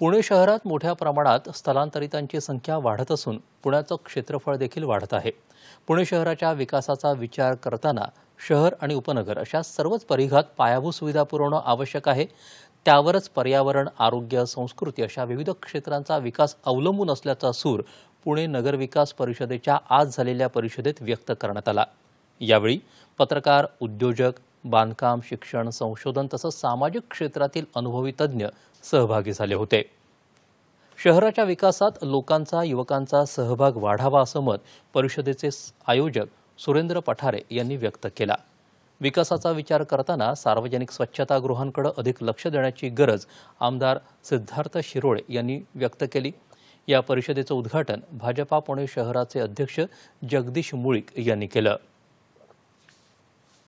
पुणे शहरात मोठ्या प्रमाणात स्थलांतरितांची संख्या वाढत असून पुण्याचं क्षेत्रफळ देखील वाढत आहे पुणे शहराच्या विकासाचा विचार करताना शहर आणि उपनगर अशा सर्वच परिघात पायाभूत सुविधा पुरवणं आवश्यक आहे त्यावरच पर्यावरण आरोग्य संस्कृती अशा विविध क्षेत्रांचा विकास अवलंबून असल्याचा सूर पुणे नगरविकास परिषदेच्या आज झालेल्या परिषदेत व्यक्त करण्यात आला यावेळी पत्रकार उद्योजक बांधकाम शिक्षण संशोधन तसंच सामाजिक क्षेत्रातील अनुभवी तज्ज्ञ सहभागी झाले होते शहराच्या विकासात लोकांचा युवकांचा सहभाग वाढावा असं मत परिषदेचे आयोजक सुरेंद्र पठारे यांनी व्यक्त केला विकासाचा विचार करताना सार्वजनिक स्वच्छतागृहांकडे अधिक लक्ष देण्याची गरज आमदार सिद्धार्थ शिरोळे यांनी व्यक्त केली या परिषदेचं उद्घाटन भाजपा पुणे शहराचे अध्यक्ष जगदीश मुळीक यांनी केलं